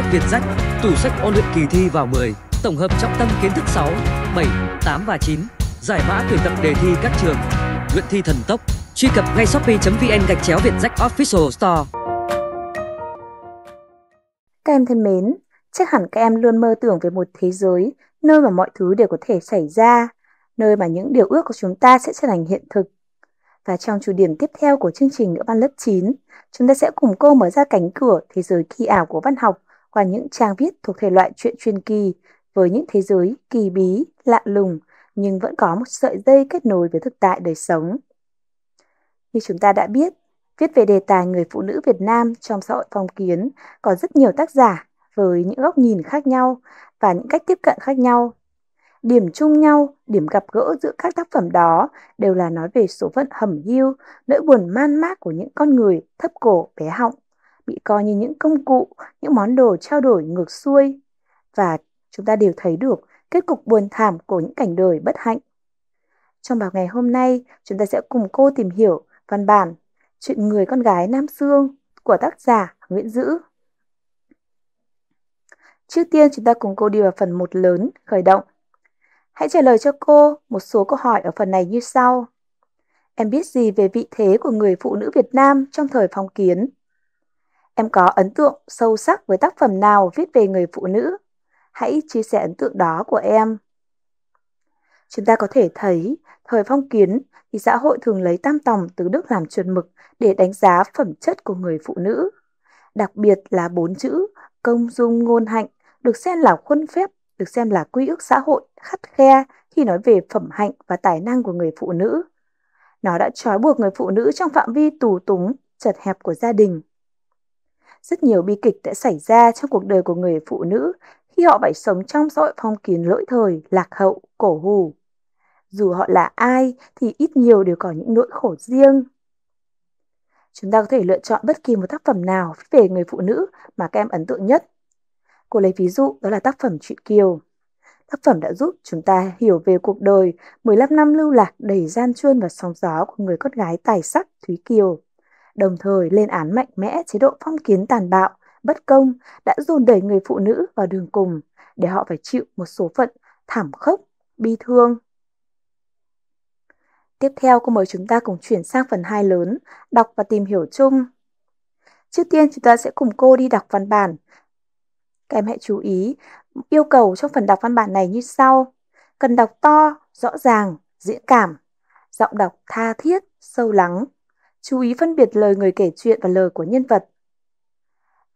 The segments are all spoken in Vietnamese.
sách Việt Sách, tủ sách ôn luyện kỳ thi vào 10, tổng hợp trọng tâm kiến thức 6, 7, 8 và 9, giải mã tuyển tập đề thi các trường, luyện thi thần tốc. Truy cập ngay shopee.vn gạch chéo Việt Sách Official Store. Các em thân mến, chắc hẳn các em luôn mơ tưởng về một thế giới nơi mà mọi thứ đều có thể xảy ra, nơi mà những điều ước của chúng ta sẽ trở thành hiện thực. Và trong chủ điểm tiếp theo của chương trình ngữ văn lớp 9, chúng ta sẽ cùng cô mở ra cánh cửa thế giới kỳ ảo của văn học qua những trang viết thuộc thể loại chuyện truyền kỳ với những thế giới kỳ bí, lạ lùng nhưng vẫn có một sợi dây kết nối với thực tại đời sống. Như chúng ta đã biết, viết về đề tài người phụ nữ Việt Nam trong xã hội phong kiến có rất nhiều tác giả với những góc nhìn khác nhau và những cách tiếp cận khác nhau. Điểm chung nhau, điểm gặp gỡ giữa các tác phẩm đó đều là nói về số phận hầm hiu, nỗi buồn man mác của những con người thấp cổ bé họng bị coi như những công cụ, những món đồ trao đổi ngược xuôi. Và chúng ta đều thấy được kết cục buồn thảm của những cảnh đời bất hạnh. Trong bài ngày hôm nay, chúng ta sẽ cùng cô tìm hiểu văn bản Chuyện người con gái Nam Sương của tác giả Nguyễn Dữ. Trước tiên chúng ta cùng cô đi vào phần một lớn, khởi động. Hãy trả lời cho cô một số câu hỏi ở phần này như sau. Em biết gì về vị thế của người phụ nữ Việt Nam trong thời phong kiến? Em có ấn tượng sâu sắc với tác phẩm nào viết về người phụ nữ? Hãy chia sẻ ấn tượng đó của em. Chúng ta có thể thấy, thời phong kiến thì xã hội thường lấy tam tòng từ đức làm chuẩn mực để đánh giá phẩm chất của người phụ nữ. Đặc biệt là bốn chữ công dung ngôn hạnh được xem là khuôn phép, được xem là quy ước xã hội khắt khe khi nói về phẩm hạnh và tài năng của người phụ nữ. Nó đã trói buộc người phụ nữ trong phạm vi tù túng, chật hẹp của gia đình, rất nhiều bi kịch đã xảy ra trong cuộc đời của người phụ nữ khi họ phải sống trong xã hội phong kiến lỗi thời, lạc hậu, cổ hủ. Dù họ là ai thì ít nhiều đều có những nỗi khổ riêng. Chúng ta có thể lựa chọn bất kỳ một tác phẩm nào về người phụ nữ mà các em ấn tượng nhất. Cô lấy ví dụ đó là tác phẩm Truyện Kiều. Tác phẩm đã giúp chúng ta hiểu về cuộc đời 15 năm lưu lạc đầy gian truân và sóng gió của người con gái tài sắc Thúy Kiều đồng thời lên án mạnh mẽ chế độ phong kiến tàn bạo, bất công đã dồn đẩy người phụ nữ vào đường cùng để họ phải chịu một số phận thảm khốc, bi thương. Tiếp theo, cô mời chúng ta cùng chuyển sang phần 2 lớn, đọc và tìm hiểu chung. Trước tiên, chúng ta sẽ cùng cô đi đọc văn bản. Các em hãy chú ý, yêu cầu trong phần đọc văn bản này như sau. Cần đọc to, rõ ràng, diễn cảm, giọng đọc tha thiết, sâu lắng, chú ý phân biệt lời người kể chuyện và lời của nhân vật.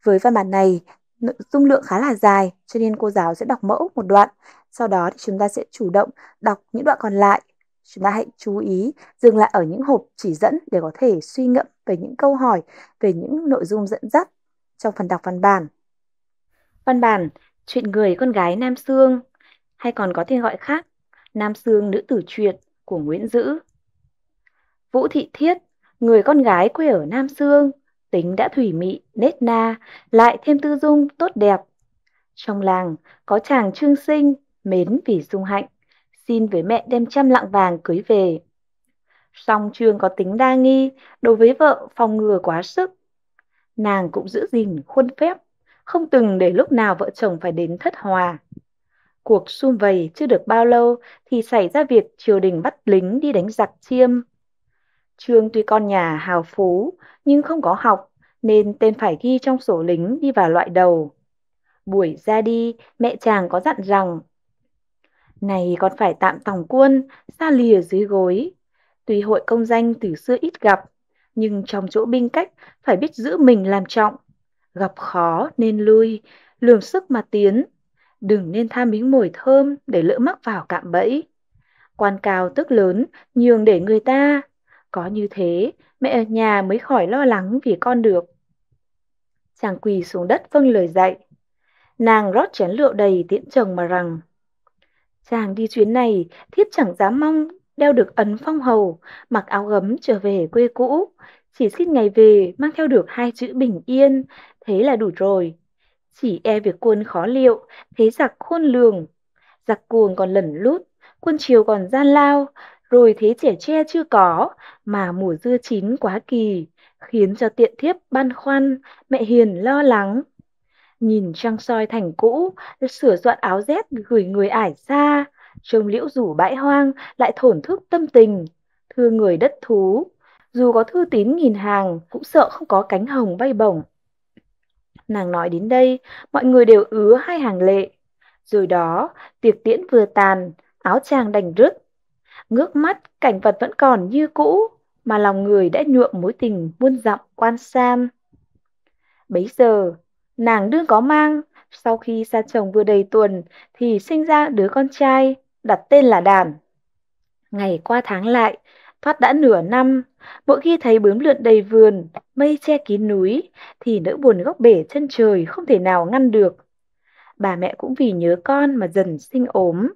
Với văn bản này, nội dung lượng khá là dài, cho nên cô giáo sẽ đọc mẫu một đoạn, sau đó thì chúng ta sẽ chủ động đọc những đoạn còn lại. Chúng ta hãy chú ý dừng lại ở những hộp chỉ dẫn để có thể suy ngẫm về những câu hỏi, về những nội dung dẫn dắt trong phần đọc văn bản. Văn bản Chuyện người con gái Nam Sương hay còn có tên gọi khác Nam Sương nữ tử truyện của Nguyễn Dữ. Vũ Thị Thiết người con gái quê ở Nam Sương, tính đã thủy mị, nết na, lại thêm tư dung tốt đẹp. Trong làng có chàng trương sinh, mến vì dung hạnh, xin với mẹ đem trăm lạng vàng cưới về. Song trương có tính đa nghi, đối với vợ phòng ngừa quá sức. Nàng cũng giữ gìn khuôn phép, không từng để lúc nào vợ chồng phải đến thất hòa. Cuộc sum vầy chưa được bao lâu thì xảy ra việc triều đình bắt lính đi đánh giặc chiêm. Trương tuy con nhà hào phú nhưng không có học nên tên phải ghi trong sổ lính đi vào loại đầu. Buổi ra đi, mẹ chàng có dặn rằng Này con phải tạm tòng quân, xa lìa dưới gối. Tuy hội công danh từ xưa ít gặp, nhưng trong chỗ binh cách phải biết giữ mình làm trọng. Gặp khó nên lui, lường sức mà tiến. Đừng nên tham miếng mồi thơm để lỡ mắc vào cạm bẫy. Quan cao tức lớn, nhường để người ta, có như thế, mẹ ở nhà mới khỏi lo lắng vì con được. Chàng quỳ xuống đất vâng lời dạy. Nàng rót chén rượu đầy tiễn chồng mà rằng. Chàng đi chuyến này, thiếp chẳng dám mong đeo được ấn phong hầu, mặc áo gấm trở về quê cũ. Chỉ xin ngày về mang theo được hai chữ bình yên, thế là đủ rồi. Chỉ e việc quân khó liệu, thế giặc khôn lường. Giặc cuồng còn lẩn lút, quân triều còn gian lao, rồi thế trẻ tre chưa có, mà mùa dưa chín quá kỳ, khiến cho tiện thiếp băn khoăn, mẹ hiền lo lắng. Nhìn trăng soi thành cũ, sửa soạn áo rét gửi người ải xa, trông liễu rủ bãi hoang lại thổn thức tâm tình, thương người đất thú. Dù có thư tín nghìn hàng, cũng sợ không có cánh hồng bay bổng. Nàng nói đến đây, mọi người đều ứa hai hàng lệ. Rồi đó, tiệc tiễn vừa tàn, áo chàng đành rứt, ngước mắt cảnh vật vẫn còn như cũ, mà lòng người đã nhuộm mối tình muôn dặm quan sam. Bấy giờ, nàng đương có mang, sau khi xa chồng vừa đầy tuần thì sinh ra đứa con trai, đặt tên là Đàn. Ngày qua tháng lại, thoát đã nửa năm, mỗi khi thấy bướm lượn đầy vườn, mây che kín núi, thì nỗi buồn góc bể chân trời không thể nào ngăn được. Bà mẹ cũng vì nhớ con mà dần sinh ốm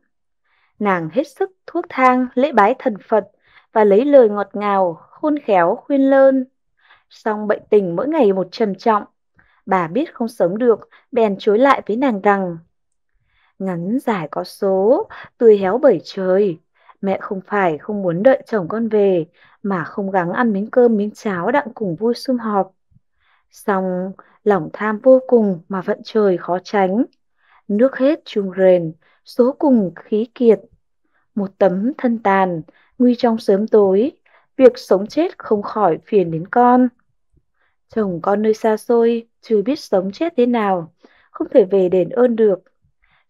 nàng hết sức thuốc thang lễ bái thần Phật và lấy lời ngọt ngào, khôn khéo khuyên lơn. Song bệnh tình mỗi ngày một trầm trọng, bà biết không sống được, bèn chối lại với nàng rằng Ngắn dài có số, tươi héo bởi trời, mẹ không phải không muốn đợi chồng con về mà không gắng ăn miếng cơm miếng cháo đặng cùng vui sum họp. Xong, lòng tham vô cùng mà vận trời khó tránh. Nước hết chung rền, số cùng khí kiệt. Một tấm thân tàn, nguy trong sớm tối, việc sống chết không khỏi phiền đến con. Chồng con nơi xa xôi, chưa biết sống chết thế nào, không thể về đền ơn được.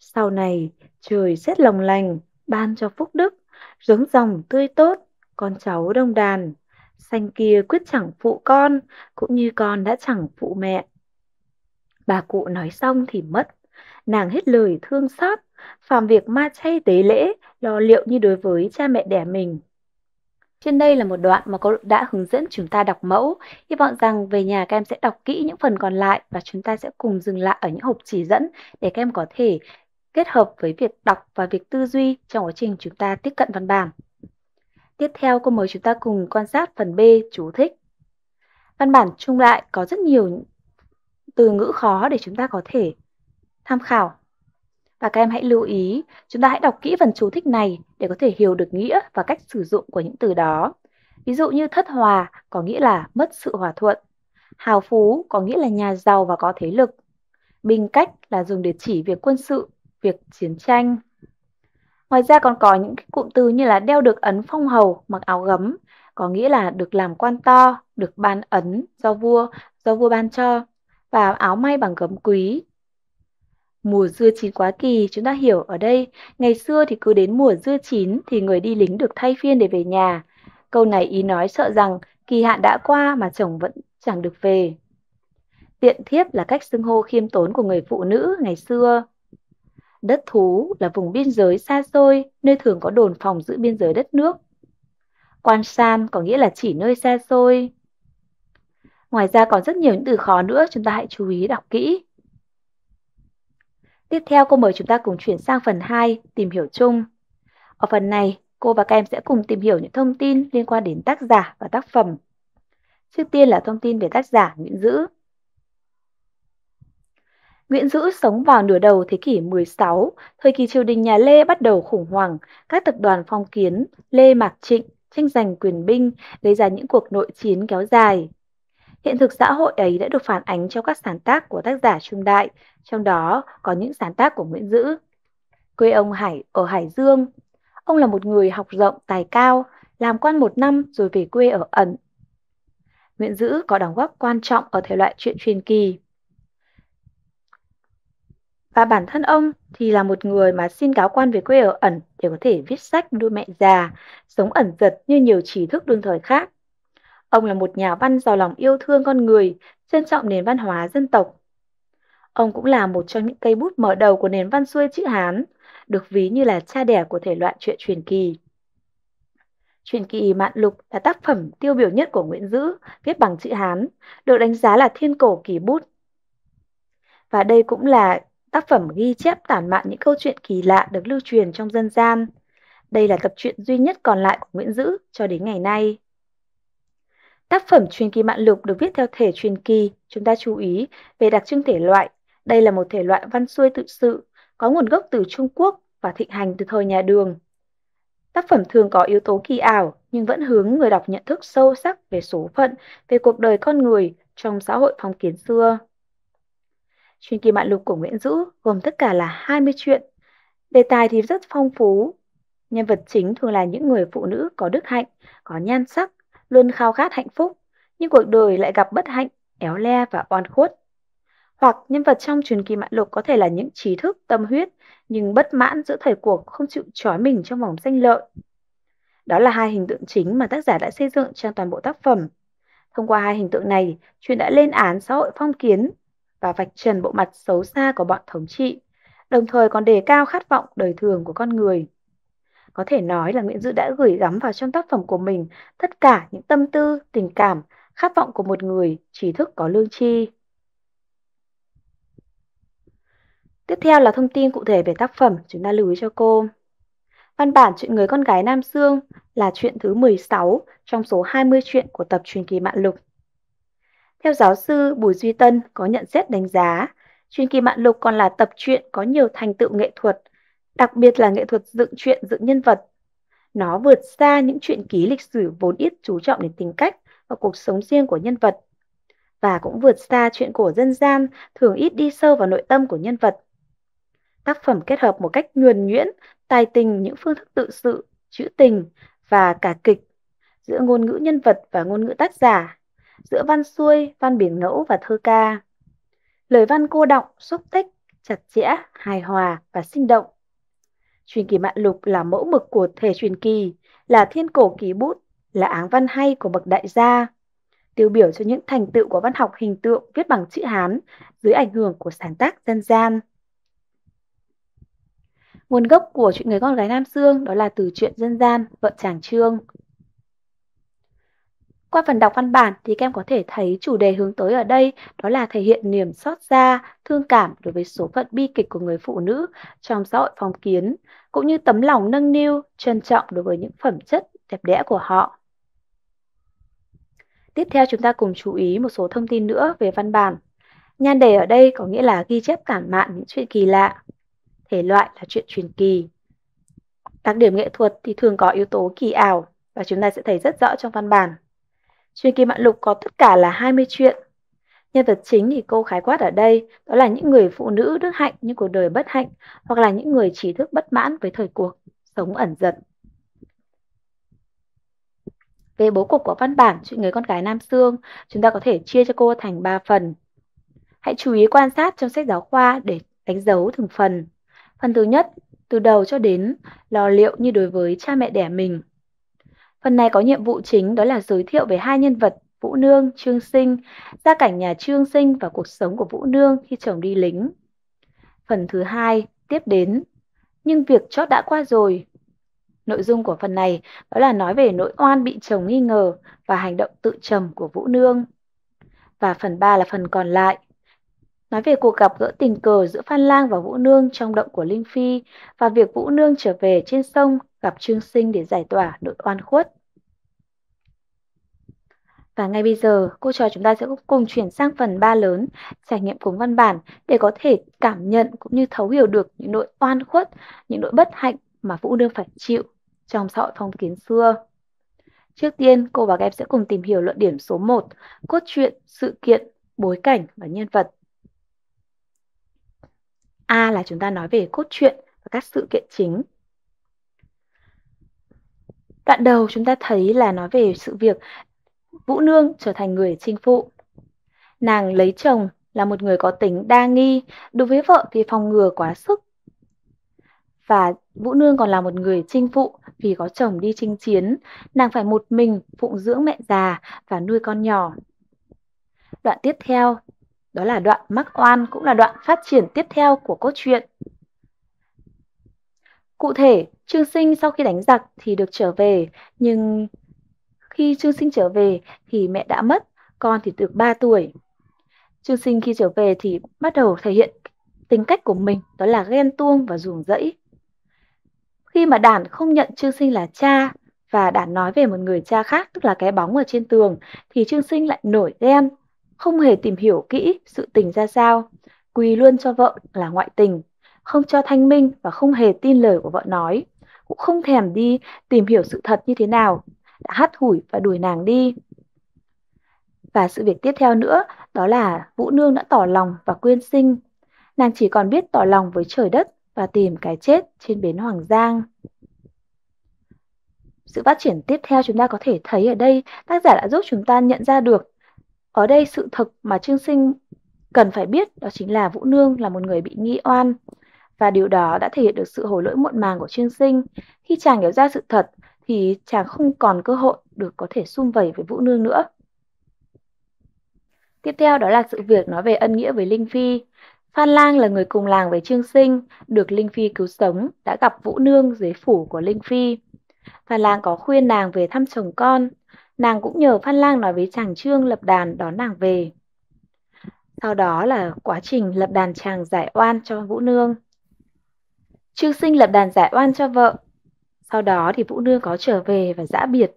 Sau này, trời xét lòng lành, ban cho phúc đức, giống dòng tươi tốt, con cháu đông đàn. Xanh kia quyết chẳng phụ con, cũng như con đã chẳng phụ mẹ. Bà cụ nói xong thì mất nàng hết lời thương xót, phàm việc ma chay tế lễ, lo liệu như đối với cha mẹ đẻ mình. Trên đây là một đoạn mà cô đã hướng dẫn chúng ta đọc mẫu. Hy vọng rằng về nhà các em sẽ đọc kỹ những phần còn lại và chúng ta sẽ cùng dừng lại ở những hộp chỉ dẫn để các em có thể kết hợp với việc đọc và việc tư duy trong quá trình chúng ta tiếp cận văn bản. Tiếp theo, cô mời chúng ta cùng quan sát phần B chú thích. Văn bản chung lại có rất nhiều từ ngữ khó để chúng ta có thể tham khảo. Và các em hãy lưu ý, chúng ta hãy đọc kỹ phần chú thích này để có thể hiểu được nghĩa và cách sử dụng của những từ đó. Ví dụ như thất hòa có nghĩa là mất sự hòa thuận. Hào phú có nghĩa là nhà giàu và có thế lực. Binh cách là dùng để chỉ việc quân sự, việc chiến tranh. Ngoài ra còn có những cái cụm từ như là đeo được ấn phong hầu, mặc áo gấm, có nghĩa là được làm quan to, được ban ấn do vua, do vua ban cho, và áo may bằng gấm quý, Mùa dưa chín quá kỳ chúng ta hiểu ở đây, ngày xưa thì cứ đến mùa dưa chín thì người đi lính được thay phiên để về nhà. Câu này ý nói sợ rằng kỳ hạn đã qua mà chồng vẫn chẳng được về. Tiện thiếp là cách xưng hô khiêm tốn của người phụ nữ ngày xưa. Đất thú là vùng biên giới xa xôi, nơi thường có đồn phòng giữ biên giới đất nước. Quan san có nghĩa là chỉ nơi xa xôi. Ngoài ra còn rất nhiều những từ khó nữa chúng ta hãy chú ý đọc kỹ. Tiếp theo cô mời chúng ta cùng chuyển sang phần 2 tìm hiểu chung. Ở phần này, cô và các em sẽ cùng tìm hiểu những thông tin liên quan đến tác giả và tác phẩm. Trước tiên là thông tin về tác giả Nguyễn Dữ. Nguyễn Dữ sống vào nửa đầu thế kỷ 16, thời kỳ triều đình nhà Lê bắt đầu khủng hoảng, các tập đoàn phong kiến, Lê Mạc Trịnh, tranh giành quyền binh, gây ra những cuộc nội chiến kéo dài hiện thực xã hội ấy đã được phản ánh trong các sáng tác của tác giả trung đại, trong đó có những sáng tác của Nguyễn Dữ. Quê ông Hải ở Hải Dương, ông là một người học rộng, tài cao, làm quan một năm rồi về quê ở ẩn. Nguyễn Dữ có đóng góp quan trọng ở thể loại truyện truyền kỳ. Và bản thân ông thì là một người mà xin cáo quan về quê ở ẩn để có thể viết sách nuôi mẹ già, sống ẩn giật như nhiều trí thức đương thời khác. Ông là một nhà văn giàu lòng yêu thương con người, trân trọng nền văn hóa dân tộc. Ông cũng là một trong những cây bút mở đầu của nền văn xuôi chữ Hán, được ví như là cha đẻ của thể loại truyện truyền kỳ. Truyền kỳ Mạn Lục là tác phẩm tiêu biểu nhất của Nguyễn Dữ, viết bằng chữ Hán, được đánh giá là thiên cổ kỳ bút. Và đây cũng là tác phẩm ghi chép tản mạn những câu chuyện kỳ lạ được lưu truyền trong dân gian. Đây là tập truyện duy nhất còn lại của Nguyễn Dữ cho đến ngày nay. Tác phẩm truyền kỳ mạn lục được viết theo thể truyền kỳ, chúng ta chú ý về đặc trưng thể loại. Đây là một thể loại văn xuôi tự sự, có nguồn gốc từ Trung Quốc và thịnh hành từ thời nhà đường. Tác phẩm thường có yếu tố kỳ ảo nhưng vẫn hướng người đọc nhận thức sâu sắc về số phận, về cuộc đời con người trong xã hội phong kiến xưa. Truyền kỳ mạn lục của Nguyễn Dữ gồm tất cả là 20 chuyện. Đề tài thì rất phong phú. Nhân vật chính thường là những người phụ nữ có đức hạnh, có nhan sắc, luôn khao khát hạnh phúc, nhưng cuộc đời lại gặp bất hạnh, éo le và oan khuất. Hoặc nhân vật trong truyền kỳ mạn lục có thể là những trí thức, tâm huyết, nhưng bất mãn giữa thời cuộc không chịu trói mình trong vòng danh lợi. Đó là hai hình tượng chính mà tác giả đã xây dựng trong toàn bộ tác phẩm. Thông qua hai hình tượng này, chuyện đã lên án xã hội phong kiến và vạch trần bộ mặt xấu xa của bọn thống trị, đồng thời còn đề cao khát vọng đời thường của con người. Có thể nói là Nguyễn Du đã gửi gắm vào trong tác phẩm của mình tất cả những tâm tư, tình cảm, khát vọng của một người trí thức có lương tri. Tiếp theo là thông tin cụ thể về tác phẩm chúng ta lưu ý cho cô. Văn bản Chuyện người con gái Nam Dương là chuyện thứ 16 trong số 20 chuyện của tập truyền kỳ Mạn Lục. Theo giáo sư Bùi Duy Tân có nhận xét đánh giá, truyền kỳ Mạn Lục còn là tập truyện có nhiều thành tựu nghệ thuật đặc biệt là nghệ thuật dựng chuyện dựng nhân vật. Nó vượt xa những chuyện ký lịch sử vốn ít chú trọng đến tính cách và cuộc sống riêng của nhân vật và cũng vượt xa chuyện cổ dân gian thường ít đi sâu vào nội tâm của nhân vật. Tác phẩm kết hợp một cách nhuần nhuyễn, tài tình những phương thức tự sự, trữ tình và cả kịch giữa ngôn ngữ nhân vật và ngôn ngữ tác giả, giữa văn xuôi, văn biển ngẫu và thơ ca. Lời văn cô động, xúc tích, chặt chẽ, hài hòa và sinh động Truyền kỳ Mạn Lục là mẫu mực của thể truyền kỳ, là thiên cổ kỳ bút, là áng văn hay của bậc đại gia, tiêu biểu cho những thành tựu của văn học hình tượng viết bằng chữ Hán dưới ảnh hưởng của sáng tác dân gian. Nguồn gốc của chuyện người con gái Nam Sương đó là từ chuyện dân gian Vợ chàng Trương qua phần đọc văn bản thì các em có thể thấy chủ đề hướng tới ở đây đó là thể hiện niềm xót xa, thương cảm đối với số phận bi kịch của người phụ nữ trong xã hội phong kiến, cũng như tấm lòng nâng niu, trân trọng đối với những phẩm chất đẹp đẽ của họ. Tiếp theo chúng ta cùng chú ý một số thông tin nữa về văn bản. Nhan đề ở đây có nghĩa là ghi chép tản mạn những chuyện kỳ lạ. Thể loại là chuyện truyền kỳ. Đặc điểm nghệ thuật thì thường có yếu tố kỳ ảo và chúng ta sẽ thấy rất rõ trong văn bản. Truyền kỳ mạn lục có tất cả là 20 chuyện. Nhân vật chính thì cô khái quát ở đây đó là những người phụ nữ đức hạnh nhưng cuộc đời bất hạnh hoặc là những người trí thức bất mãn với thời cuộc, sống ẩn dật. Về bố cục của văn bản chuyện người con gái Nam Sương, chúng ta có thể chia cho cô thành 3 phần. Hãy chú ý quan sát trong sách giáo khoa để đánh dấu từng phần. Phần thứ nhất, từ đầu cho đến lo liệu như đối với cha mẹ đẻ mình. Phần này có nhiệm vụ chính đó là giới thiệu về hai nhân vật Vũ Nương, Trương Sinh, gia cảnh nhà Trương Sinh và cuộc sống của Vũ Nương khi chồng đi lính. Phần thứ hai tiếp đến, nhưng việc chót đã qua rồi. Nội dung của phần này đó là nói về nỗi oan bị chồng nghi ngờ và hành động tự trầm của Vũ Nương. Và phần 3 là phần còn lại, nói về cuộc gặp gỡ tình cờ giữa Phan Lang và Vũ Nương trong động của Linh Phi và việc Vũ Nương trở về trên sông gặp Trương Sinh để giải tỏa nỗi oan khuất. Và ngay bây giờ, cô trò chúng ta sẽ cùng chuyển sang phần 3 lớn, trải nghiệm cùng văn bản để có thể cảm nhận cũng như thấu hiểu được những nỗi oan khuất, những nỗi bất hạnh mà Vũ Nương phải chịu trong xã hội phong kiến xưa. Trước tiên, cô và các em sẽ cùng tìm hiểu luận điểm số 1, cốt truyện, sự kiện, bối cảnh và nhân vật. A là chúng ta nói về cốt truyện và các sự kiện chính. Đoạn đầu chúng ta thấy là nói về sự việc Vũ Nương trở thành người chinh phụ. Nàng lấy chồng là một người có tính đa nghi, đối với vợ thì phòng ngừa quá sức. Và Vũ Nương còn là một người chinh phụ vì có chồng đi chinh chiến, nàng phải một mình phụng dưỡng mẹ già và nuôi con nhỏ. Đoạn tiếp theo đó là đoạn mắc oan cũng là đoạn phát triển tiếp theo của cốt truyện. Cụ thể, Trương Sinh sau khi đánh giặc thì được trở về, nhưng khi Trương Sinh trở về thì mẹ đã mất, con thì được 3 tuổi. Trương Sinh khi trở về thì bắt đầu thể hiện tính cách của mình, đó là ghen tuông và ruồng rẫy. Khi mà Đản không nhận Trương Sinh là cha và Đản nói về một người cha khác, tức là cái bóng ở trên tường, thì Trương Sinh lại nổi ghen không hề tìm hiểu kỹ sự tình ra sao, quỳ luôn cho vợ là ngoại tình, không cho thanh minh và không hề tin lời của vợ nói, cũng không thèm đi tìm hiểu sự thật như thế nào, đã hắt hủi và đuổi nàng đi. Và sự việc tiếp theo nữa đó là Vũ Nương đã tỏ lòng và quyên sinh. Nàng chỉ còn biết tỏ lòng với trời đất và tìm cái chết trên bến Hoàng Giang. Sự phát triển tiếp theo chúng ta có thể thấy ở đây tác giả đã giúp chúng ta nhận ra được ở đây sự thực mà Trương Sinh cần phải biết đó chính là Vũ Nương là một người bị nghi oan. Và điều đó đã thể hiện được sự hối lỗi muộn màng của Trương Sinh. Khi chàng hiểu ra sự thật thì chàng không còn cơ hội được có thể xung vầy với Vũ Nương nữa. Tiếp theo đó là sự việc nói về ân nghĩa với Linh Phi. Phan Lang là người cùng làng với Trương Sinh, được Linh Phi cứu sống, đã gặp Vũ Nương dưới phủ của Linh Phi. Phan Lang có khuyên nàng về thăm chồng con, Nàng cũng nhờ Phan Lang nói với chàng Trương lập đàn đón nàng về. Sau đó là quá trình lập đàn chàng giải oan cho Vũ Nương. Trương Sinh lập đàn giải oan cho vợ. Sau đó thì Vũ Nương có trở về và giã biệt.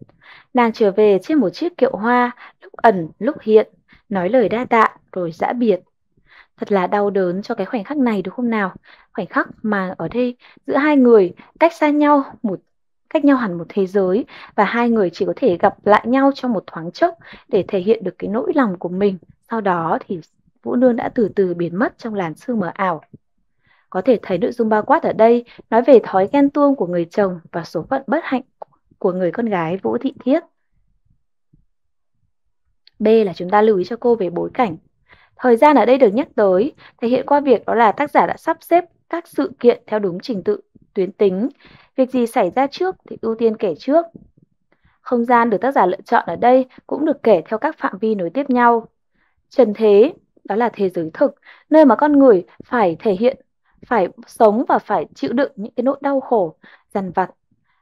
Nàng trở về trên một chiếc kiệu hoa, lúc ẩn, lúc hiện, nói lời đa tạ rồi giã biệt. Thật là đau đớn cho cái khoảnh khắc này đúng không nào? Khoảnh khắc mà ở đây giữa hai người cách xa nhau một cách nhau hẳn một thế giới và hai người chỉ có thể gặp lại nhau trong một thoáng chốc để thể hiện được cái nỗi lòng của mình. Sau đó thì Vũ Nương đã từ từ biến mất trong làn sương mờ ảo. Có thể thấy nội dung bao quát ở đây nói về thói ghen tuông của người chồng và số phận bất hạnh của người con gái Vũ Thị Thiết. B là chúng ta lưu ý cho cô về bối cảnh. Thời gian ở đây được nhắc tới, thể hiện qua việc đó là tác giả đã sắp xếp các sự kiện theo đúng trình tự tuyến tính. Việc gì xảy ra trước thì ưu tiên kể trước. Không gian được tác giả lựa chọn ở đây cũng được kể theo các phạm vi nối tiếp nhau. Trần thế, đó là thế giới thực, nơi mà con người phải thể hiện, phải sống và phải chịu đựng những cái nỗi đau khổ, dằn vặt.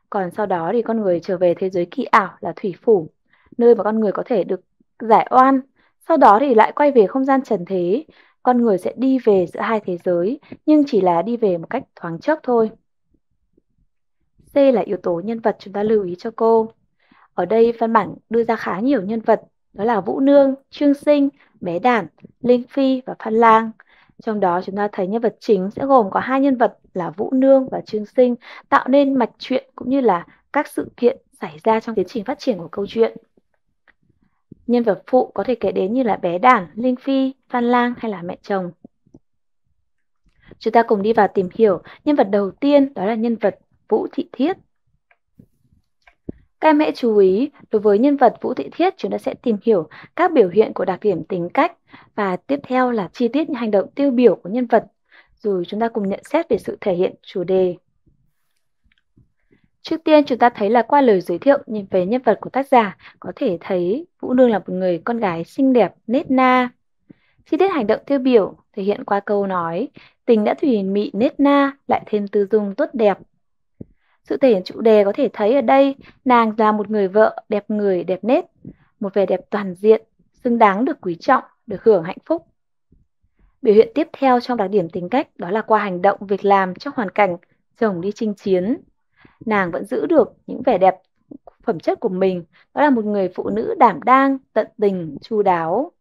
Còn sau đó thì con người trở về thế giới kỳ ảo là thủy phủ, nơi mà con người có thể được giải oan. Sau đó thì lại quay về không gian trần thế, con người sẽ đi về giữa hai thế giới, nhưng chỉ là đi về một cách thoáng chốc thôi. C là yếu tố nhân vật chúng ta lưu ý cho cô. Ở đây văn bản đưa ra khá nhiều nhân vật, đó là Vũ Nương, Trương Sinh, Bé Đản, Linh Phi và Phan Lang. Trong đó chúng ta thấy nhân vật chính sẽ gồm có hai nhân vật là Vũ Nương và Trương Sinh tạo nên mạch truyện cũng như là các sự kiện xảy ra trong tiến trình phát triển của câu chuyện. Nhân vật phụ có thể kể đến như là bé Đản, Linh Phi, Phan Lang hay là mẹ chồng. Chúng ta cùng đi vào tìm hiểu nhân vật đầu tiên đó là nhân vật Vũ Thị Thiết. Các em hãy chú ý, đối với nhân vật Vũ Thị Thiết, chúng ta sẽ tìm hiểu các biểu hiện của đặc điểm tính cách và tiếp theo là chi tiết những hành động tiêu biểu của nhân vật. Rồi chúng ta cùng nhận xét về sự thể hiện chủ đề. Trước tiên chúng ta thấy là qua lời giới thiệu nhìn về nhân vật của tác giả có thể thấy Vũ Nương là một người con gái xinh đẹp, nết na. Chi tiết hành động tiêu biểu thể hiện qua câu nói tình đã thủy mị nết na lại thêm tư dung tốt đẹp. Sự thể hiện chủ đề có thể thấy ở đây nàng là một người vợ đẹp người đẹp nết, một vẻ đẹp toàn diện, xứng đáng được quý trọng, được hưởng hạnh phúc. Biểu hiện tiếp theo trong đặc điểm tính cách đó là qua hành động việc làm trong hoàn cảnh chồng đi chinh chiến. Nàng vẫn giữ được những vẻ đẹp phẩm chất của mình, đó là một người phụ nữ đảm đang, tận tình, chu đáo.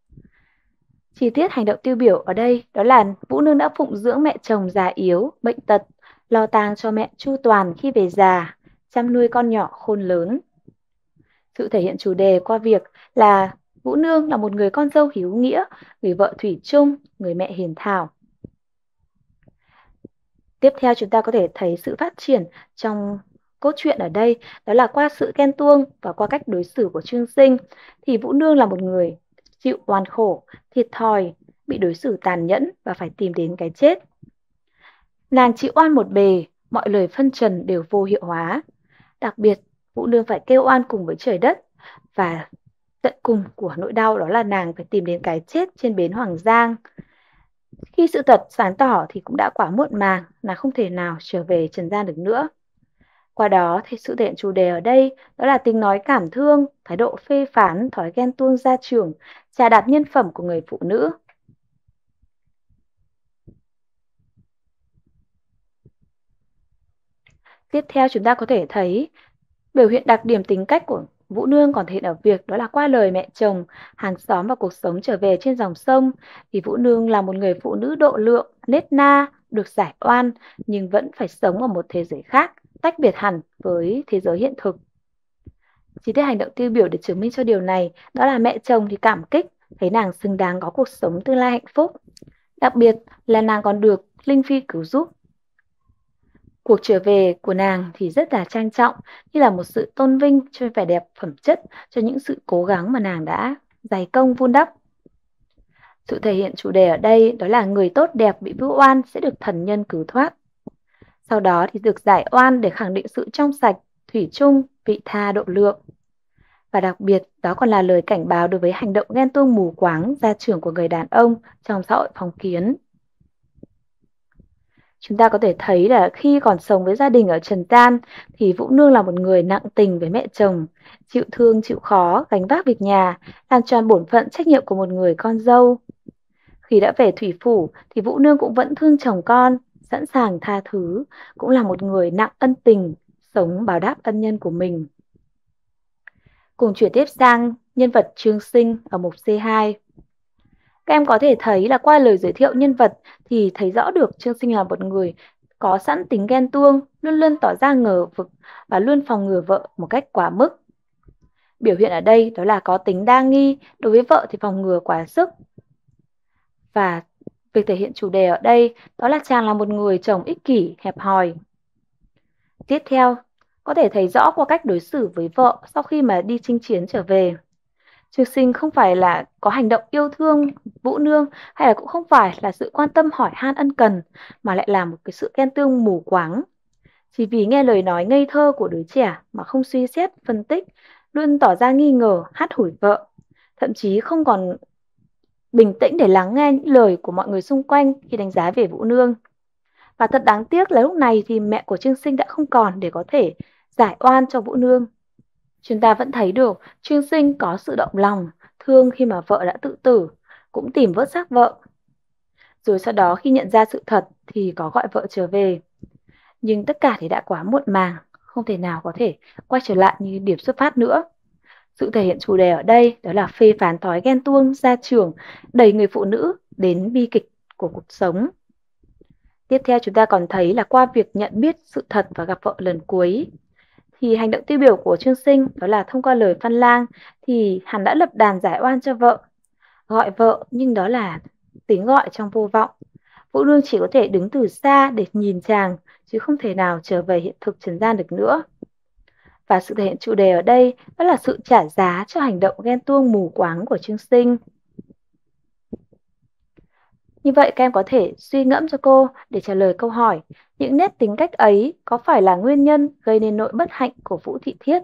Chi tiết hành động tiêu biểu ở đây đó là Vũ Nương đã phụng dưỡng mẹ chồng già yếu, bệnh tật, lo tang cho mẹ chu toàn khi về già, chăm nuôi con nhỏ khôn lớn. Sự thể hiện chủ đề qua việc là Vũ Nương là một người con dâu hiếu nghĩa, người vợ thủy chung, người mẹ hiền thảo. Tiếp theo chúng ta có thể thấy sự phát triển trong cốt truyện ở đây, đó là qua sự ghen tuông và qua cách đối xử của Trương Sinh thì Vũ Nương là một người chịu oan khổ, thiệt thòi, bị đối xử tàn nhẫn và phải tìm đến cái chết. Nàng chỉ oan một bề, mọi lời phân trần đều vô hiệu hóa. Đặc biệt, Vũ Nương phải kêu oan cùng với trời đất và tận cùng của nỗi đau đó là nàng phải tìm đến cái chết trên bến Hoàng Giang. Khi sự thật sáng tỏ thì cũng đã quá muộn màng, nàng không thể nào trở về trần gian được nữa. Qua đó thì sự tiện chủ đề ở đây đó là tiếng nói cảm thương, thái độ phê phán, thói ghen tuông gia trưởng, trà đạp nhân phẩm của người phụ nữ Tiếp theo chúng ta có thể thấy biểu hiện đặc điểm tính cách của Vũ Nương còn thể hiện ở việc đó là qua lời mẹ chồng, hàng xóm và cuộc sống trở về trên dòng sông thì Vũ Nương là một người phụ nữ độ lượng, nết na, được giải oan nhưng vẫn phải sống ở một thế giới khác, tách biệt hẳn với thế giới hiện thực. Chi tiết hành động tiêu biểu để chứng minh cho điều này đó là mẹ chồng thì cảm kích, thấy nàng xứng đáng có cuộc sống tương lai hạnh phúc. Đặc biệt là nàng còn được Linh Phi cứu giúp Cuộc trở về của nàng thì rất là trang trọng, như là một sự tôn vinh cho vẻ đẹp phẩm chất, cho những sự cố gắng mà nàng đã dày công vun đắp. Sự thể hiện chủ đề ở đây đó là người tốt đẹp bị vưu oan sẽ được thần nhân cứu thoát. Sau đó thì được giải oan để khẳng định sự trong sạch, thủy chung, vị tha độ lượng. Và đặc biệt, đó còn là lời cảnh báo đối với hành động ghen tuông mù quáng gia trưởng của người đàn ông trong xã hội phong kiến. Chúng ta có thể thấy là khi còn sống với gia đình ở Trần Gian thì Vũ Nương là một người nặng tình với mẹ chồng, chịu thương chịu khó, gánh vác việc nhà, làm tròn bổn phận trách nhiệm của một người con dâu. Khi đã về thủy phủ thì Vũ Nương cũng vẫn thương chồng con, sẵn sàng tha thứ, cũng là một người nặng ân tình, sống báo đáp ân nhân của mình. Cùng chuyển tiếp sang nhân vật Trương Sinh ở mục C2. Các em có thể thấy là qua lời giới thiệu nhân vật thì thấy rõ được Trương Sinh là một người có sẵn tính ghen tuông, luôn luôn tỏ ra ngờ vực và luôn phòng ngừa vợ một cách quá mức. Biểu hiện ở đây đó là có tính đa nghi, đối với vợ thì phòng ngừa quá sức. Và việc thể hiện chủ đề ở đây đó là chàng là một người chồng ích kỷ, hẹp hòi. Tiếp theo, có thể thấy rõ qua cách đối xử với vợ sau khi mà đi chinh chiến trở về. Trực sinh không phải là có hành động yêu thương Vũ Nương hay là cũng không phải là sự quan tâm hỏi han ân cần mà lại là một cái sự ghen tương mù quáng. Chỉ vì nghe lời nói ngây thơ của đứa trẻ mà không suy xét, phân tích, luôn tỏ ra nghi ngờ, hát hủi vợ, thậm chí không còn bình tĩnh để lắng nghe những lời của mọi người xung quanh khi đánh giá về Vũ Nương. Và thật đáng tiếc là lúc này thì mẹ của Trương Sinh đã không còn để có thể giải oan cho Vũ Nương. Chúng ta vẫn thấy được Trương Sinh có sự động lòng, thương khi mà vợ đã tự tử, cũng tìm vớt xác vợ. Rồi sau đó khi nhận ra sự thật thì có gọi vợ trở về. Nhưng tất cả thì đã quá muộn màng, không thể nào có thể quay trở lại như điểm xuất phát nữa. Sự thể hiện chủ đề ở đây đó là phê phán thói ghen tuông gia trưởng đẩy người phụ nữ đến bi kịch của cuộc sống. Tiếp theo chúng ta còn thấy là qua việc nhận biết sự thật và gặp vợ lần cuối, thì hành động tiêu biểu của Trương Sinh đó là thông qua lời phân Lang thì hắn đã lập đàn giải oan cho vợ. Gọi vợ nhưng đó là tiếng gọi trong vô vọng. Vũ Đương chỉ có thể đứng từ xa để nhìn chàng chứ không thể nào trở về hiện thực trần gian được nữa. Và sự thể hiện chủ đề ở đây đó là sự trả giá cho hành động ghen tuông mù quáng của Trương Sinh. Như vậy các em có thể suy ngẫm cho cô để trả lời câu hỏi những nét tính cách ấy có phải là nguyên nhân gây nên nỗi bất hạnh của Vũ Thị Thiết?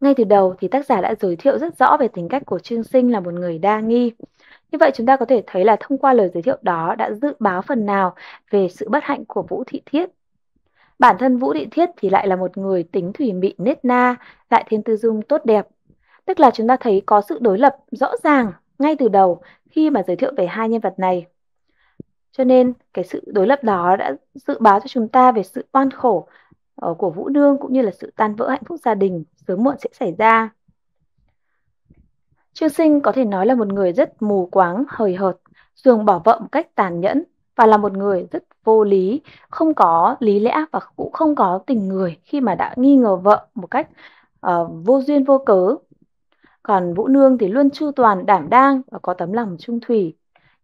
Ngay từ đầu thì tác giả đã giới thiệu rất rõ về tính cách của Trương Sinh là một người đa nghi. Như vậy chúng ta có thể thấy là thông qua lời giới thiệu đó đã dự báo phần nào về sự bất hạnh của Vũ Thị Thiết. Bản thân Vũ Thị Thiết thì lại là một người tính thủy mị nết na, lại thêm tư dung tốt đẹp. Tức là chúng ta thấy có sự đối lập rõ ràng ngay từ đầu khi mà giới thiệu về hai nhân vật này. Cho nên cái sự đối lập đó đã dự báo cho chúng ta về sự oan khổ ờ, của Vũ Nương cũng như là sự tan vỡ hạnh phúc gia đình sớm muộn sẽ xảy ra. Trương Sinh có thể nói là một người rất mù quáng, hời hợt, thường bỏ vợ một cách tàn nhẫn và là một người rất vô lý, không có lý lẽ và cũng không có tình người khi mà đã nghi ngờ vợ một cách uh, vô duyên vô cớ còn Vũ Nương thì luôn chu toàn, đảm đang và có tấm lòng trung thủy.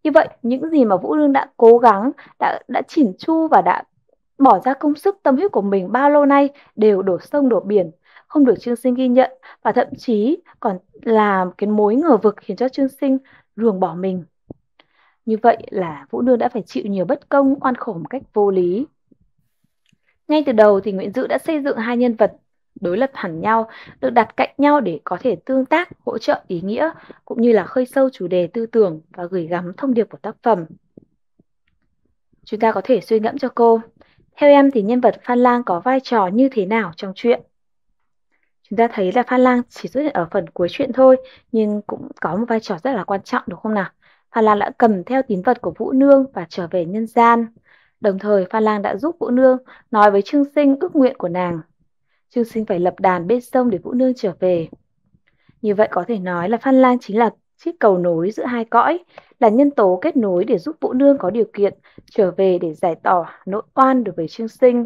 Như vậy, những gì mà Vũ Nương đã cố gắng, đã đã chỉn chu và đã bỏ ra công sức tâm huyết của mình bao lâu nay đều đổ sông đổ biển, không được Trương Sinh ghi nhận và thậm chí còn làm cái mối ngờ vực khiến cho Trương Sinh ruồng bỏ mình. Như vậy là Vũ Nương đã phải chịu nhiều bất công, oan khổ một cách vô lý. Ngay từ đầu thì Nguyễn Dự đã xây dựng hai nhân vật đối lập hẳn nhau, được đặt cạnh nhau để có thể tương tác, hỗ trợ ý nghĩa, cũng như là khơi sâu chủ đề tư tưởng và gửi gắm thông điệp của tác phẩm. Chúng ta có thể suy ngẫm cho cô. Theo em thì nhân vật Phan Lang có vai trò như thế nào trong truyện? Chúng ta thấy là Phan Lang chỉ xuất hiện ở phần cuối truyện thôi, nhưng cũng có một vai trò rất là quan trọng đúng không nào? Phan Lang đã cầm theo tín vật của Vũ Nương và trở về nhân gian. Đồng thời Phan Lang đã giúp Vũ Nương nói với Trương Sinh ước nguyện của nàng Chư sinh phải lập đàn bên sông để Vũ Nương trở về. Như vậy có thể nói là Phan Lang chính là chiếc cầu nối giữa hai cõi, là nhân tố kết nối để giúp Vũ Nương có điều kiện trở về để giải tỏ nỗi oan đối với Trương Sinh.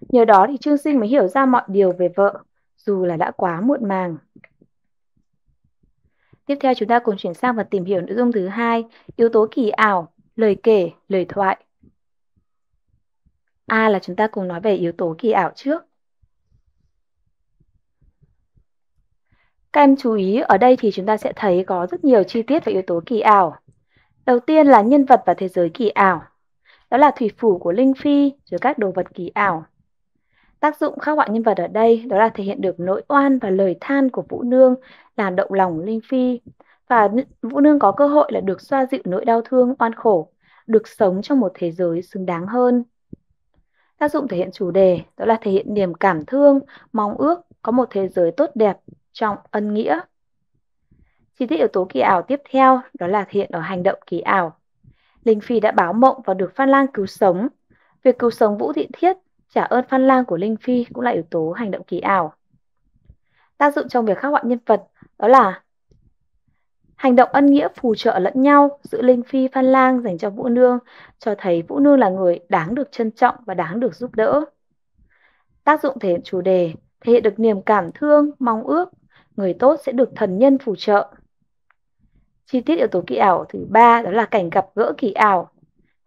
Nhờ đó thì Trương Sinh mới hiểu ra mọi điều về vợ, dù là đã quá muộn màng. Tiếp theo chúng ta cùng chuyển sang và tìm hiểu nội dung thứ hai, yếu tố kỳ ảo, lời kể, lời thoại. A là chúng ta cùng nói về yếu tố kỳ ảo trước. Các em chú ý, ở đây thì chúng ta sẽ thấy có rất nhiều chi tiết và yếu tố kỳ ảo. Đầu tiên là nhân vật và thế giới kỳ ảo. Đó là thủy phủ của Linh Phi, rồi các đồ vật kỳ ảo. Tác dụng khắc họa nhân vật ở đây đó là thể hiện được nỗi oan và lời than của Vũ Nương làm động lòng Linh Phi. Và Vũ Nương có cơ hội là được xoa dịu nỗi đau thương, oan khổ, được sống trong một thế giới xứng đáng hơn. Tác dụng thể hiện chủ đề đó là thể hiện niềm cảm thương, mong ước có một thế giới tốt đẹp trọng ân nghĩa. Chi tiết yếu tố kỳ ảo tiếp theo đó là hiện ở hành động kỳ ảo. Linh Phi đã báo mộng và được Phan Lang cứu sống. Việc cứu sống Vũ Thị Thiết, trả ơn Phan Lang của Linh Phi cũng là yếu tố hành động kỳ ảo. Tác dụng trong việc khắc họa nhân vật đó là Hành động ân nghĩa phù trợ lẫn nhau giữa Linh Phi Phan Lang dành cho Vũ Nương cho thấy Vũ Nương là người đáng được trân trọng và đáng được giúp đỡ. Tác dụng thể hiện chủ đề thể hiện được niềm cảm thương, mong ước người tốt sẽ được thần nhân phù trợ. Chi tiết yếu tố kỳ ảo thứ ba đó là cảnh gặp gỡ kỳ ảo,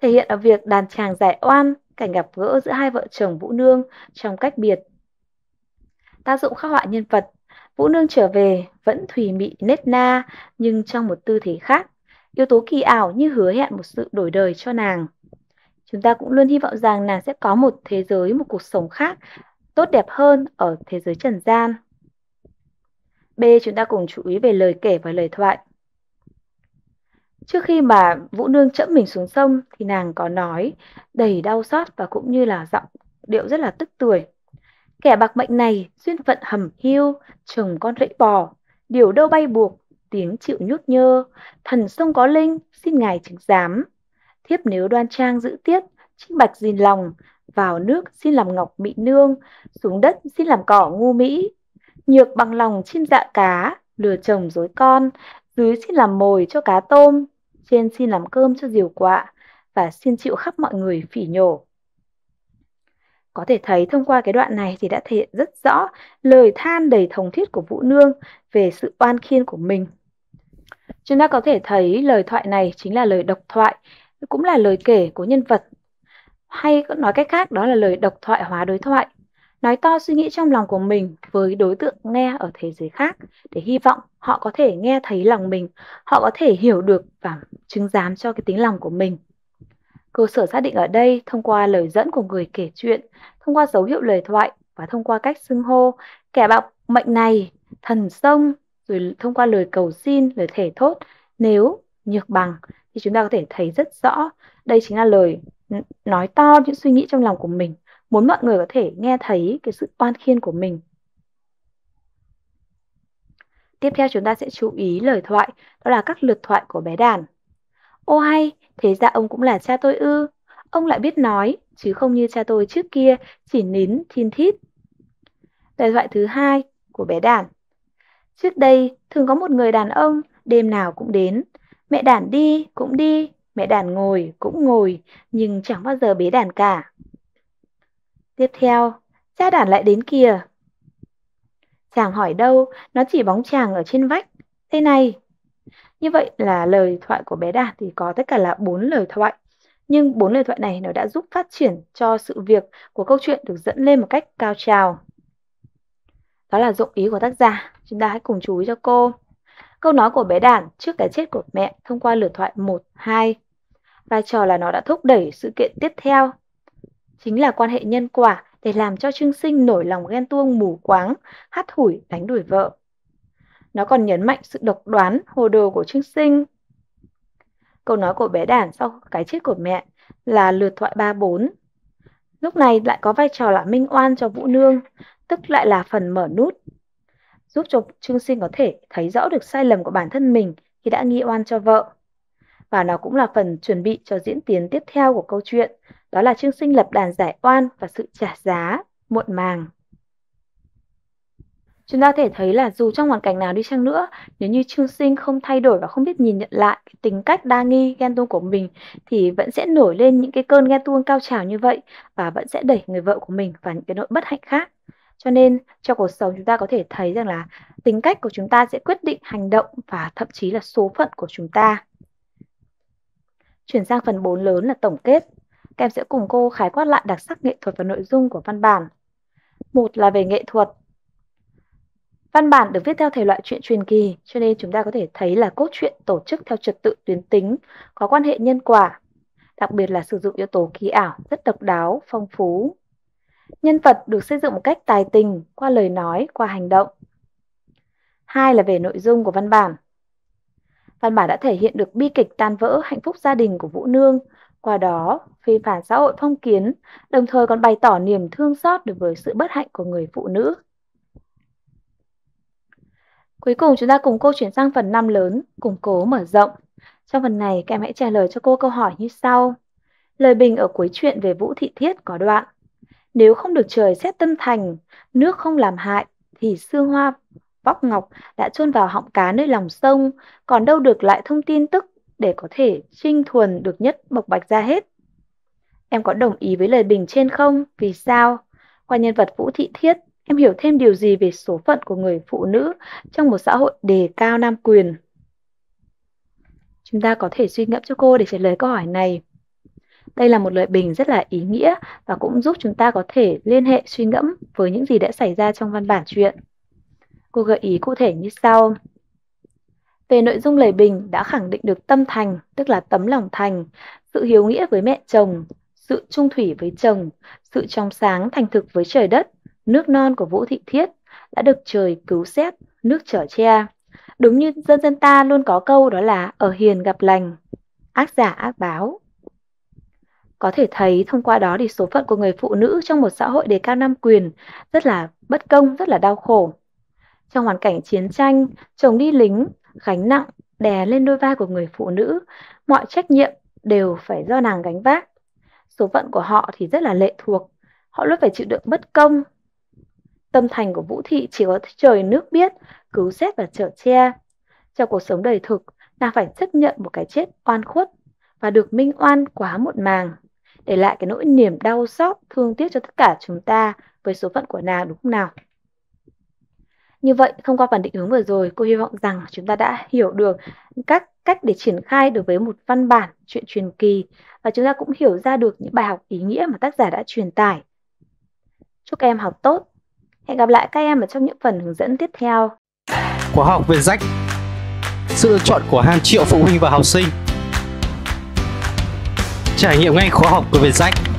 thể hiện ở việc đàn chàng giải oan, cảnh gặp gỡ giữa hai vợ chồng Vũ Nương trong cách biệt. Tác dụng khắc họa nhân vật, Vũ Nương trở về vẫn thùy mị nết na nhưng trong một tư thế khác, yếu tố kỳ ảo như hứa hẹn một sự đổi đời cho nàng. Chúng ta cũng luôn hy vọng rằng nàng sẽ có một thế giới, một cuộc sống khác tốt đẹp hơn ở thế giới trần gian. B. Chúng ta cùng chú ý về lời kể và lời thoại. Trước khi mà Vũ Nương chẫm mình xuống sông thì nàng có nói đầy đau xót và cũng như là giọng điệu rất là tức tuổi. Kẻ bạc mệnh này duyên phận hầm hiu, chồng con rẫy bò, điều đâu bay buộc, tiếng chịu nhút nhơ, thần sông có linh, xin ngài chứng giám. Thiếp nếu đoan trang giữ tiết, trinh bạch gìn lòng, vào nước xin làm ngọc mỹ nương, xuống đất xin làm cỏ ngu mỹ, nhược bằng lòng chim dạ cá, lừa chồng dối con, dưới xin làm mồi cho cá tôm, trên xin làm cơm cho diều quạ và xin chịu khắp mọi người phỉ nhổ. Có thể thấy thông qua cái đoạn này thì đã thể hiện rất rõ lời than đầy thống thiết của Vũ Nương về sự oan khiên của mình. Chúng ta có thể thấy lời thoại này chính là lời độc thoại, cũng là lời kể của nhân vật. Hay nói cách khác đó là lời độc thoại hóa đối thoại nói to suy nghĩ trong lòng của mình với đối tượng nghe ở thế giới khác để hy vọng họ có thể nghe thấy lòng mình, họ có thể hiểu được và chứng giám cho cái tính lòng của mình. Cơ sở xác định ở đây thông qua lời dẫn của người kể chuyện, thông qua dấu hiệu lời thoại và thông qua cách xưng hô, kẻ bạo mệnh này, thần sông, rồi thông qua lời cầu xin, lời thể thốt, nếu, nhược bằng thì chúng ta có thể thấy rất rõ đây chính là lời nói to những suy nghĩ trong lòng của mình muốn mọi người có thể nghe thấy cái sự oan khiên của mình. Tiếp theo chúng ta sẽ chú ý lời thoại, đó là các lượt thoại của bé đàn. Ô hay, thế ra dạ ông cũng là cha tôi ư. Ông lại biết nói, chứ không như cha tôi trước kia, chỉ nín, thiên thít. Lời thoại thứ hai của bé đàn. Trước đây, thường có một người đàn ông, đêm nào cũng đến. Mẹ đàn đi, cũng đi, mẹ đàn ngồi, cũng ngồi, nhưng chẳng bao giờ bế đàn cả. Tiếp theo, cha đản lại đến kìa. Chàng hỏi đâu, nó chỉ bóng chàng ở trên vách. Thế này. Như vậy là lời thoại của bé Đạt thì có tất cả là bốn lời thoại. Nhưng bốn lời thoại này nó đã giúp phát triển cho sự việc của câu chuyện được dẫn lên một cách cao trào. Đó là dụng ý của tác giả. Chúng ta hãy cùng chú ý cho cô. Câu nói của bé Đản trước cái chết của mẹ thông qua lượt thoại 1, 2. Vai trò là nó đã thúc đẩy sự kiện tiếp theo chính là quan hệ nhân quả để làm cho Trương Sinh nổi lòng ghen tuông mù quáng, hắt hủi đánh đuổi vợ. Nó còn nhấn mạnh sự độc đoán, hồ đồ của Trương Sinh. Câu nói của bé đàn sau cái chết của mẹ là lượt thoại ba bốn Lúc này lại có vai trò là minh oan cho Vũ Nương, tức lại là phần mở nút, giúp cho Trương Sinh có thể thấy rõ được sai lầm của bản thân mình khi đã nghi oan cho vợ. Và nó cũng là phần chuẩn bị cho diễn tiến tiếp theo của câu chuyện đó là trương sinh lập đàn giải oan và sự trả giá muộn màng. Chúng ta thể thấy là dù trong hoàn cảnh nào đi chăng nữa, nếu như Trương Sinh không thay đổi và không biết nhìn nhận lại cái tính cách đa nghi ghen tuông của mình thì vẫn sẽ nổi lên những cái cơn ghen tuông cao trào như vậy và vẫn sẽ đẩy người vợ của mình vào những cái nỗi bất hạnh khác. Cho nên trong cuộc sống chúng ta có thể thấy rằng là tính cách của chúng ta sẽ quyết định hành động và thậm chí là số phận của chúng ta. Chuyển sang phần 4 lớn là tổng kết. Kem sẽ cùng cô khái quát lại đặc sắc nghệ thuật và nội dung của văn bản. Một là về nghệ thuật. Văn bản được viết theo thể loại truyện truyền kỳ, cho nên chúng ta có thể thấy là cốt truyện tổ chức theo trật tự tuyến tính, có quan hệ nhân quả, đặc biệt là sử dụng yếu tố kỳ ảo rất độc đáo, phong phú. Nhân vật được xây dựng một cách tài tình, qua lời nói, qua hành động. Hai là về nội dung của văn bản. Văn bản đã thể hiện được bi kịch tan vỡ hạnh phúc gia đình của Vũ Nương qua đó, phê phản xã hội phong kiến, đồng thời còn bày tỏ niềm thương xót đối với sự bất hạnh của người phụ nữ. Cuối cùng chúng ta cùng cô chuyển sang phần 5 lớn, củng cố mở rộng. Trong phần này, các em hãy trả lời cho cô câu hỏi như sau. Lời bình ở cuối chuyện về Vũ Thị Thiết có đoạn. Nếu không được trời xét tâm thành, nước không làm hại, thì xương hoa vóc ngọc đã chôn vào họng cá nơi lòng sông, còn đâu được lại thông tin tức để có thể trinh thuần được nhất bộc bạch ra hết. Em có đồng ý với lời bình trên không? Vì sao? Qua nhân vật Vũ Thị Thiết, em hiểu thêm điều gì về số phận của người phụ nữ trong một xã hội đề cao nam quyền? Chúng ta có thể suy ngẫm cho cô để trả lời câu hỏi này. Đây là một lời bình rất là ý nghĩa và cũng giúp chúng ta có thể liên hệ suy ngẫm với những gì đã xảy ra trong văn bản truyện. Cô gợi ý cụ thể như sau. Về nội dung lời bình đã khẳng định được tâm thành, tức là tấm lòng thành, sự hiếu nghĩa với mẹ chồng, sự trung thủy với chồng, sự trong sáng thành thực với trời đất, nước non của Vũ Thị Thiết đã được trời cứu xét, nước trở che. Đúng như dân dân ta luôn có câu đó là ở hiền gặp lành, ác giả ác báo. Có thể thấy thông qua đó thì số phận của người phụ nữ trong một xã hội đề cao nam quyền rất là bất công, rất là đau khổ. Trong hoàn cảnh chiến tranh, chồng đi lính, gánh nặng đè lên đôi vai của người phụ nữ, mọi trách nhiệm đều phải do nàng gánh vác. Số phận của họ thì rất là lệ thuộc, họ luôn phải chịu đựng bất công. Tâm thành của Vũ Thị chỉ có trời nước biết, cứu xét và trở che. Trong cuộc sống đầy thực, nàng phải chấp nhận một cái chết oan khuất và được minh oan quá một màng, để lại cái nỗi niềm đau xót, thương tiếc cho tất cả chúng ta với số phận của nàng đúng không nào? Như vậy, thông qua phần định hướng vừa rồi, cô hy vọng rằng chúng ta đã hiểu được các cách để triển khai đối với một văn bản chuyện truyền kỳ và chúng ta cũng hiểu ra được những bài học ý nghĩa mà tác giả đã truyền tải. Chúc em học tốt. Hẹn gặp lại các em ở trong những phần hướng dẫn tiếp theo. Khóa học về rách Sự lựa chọn của hàng triệu phụ huynh và học sinh Trải nghiệm ngay khóa học của Việt Rách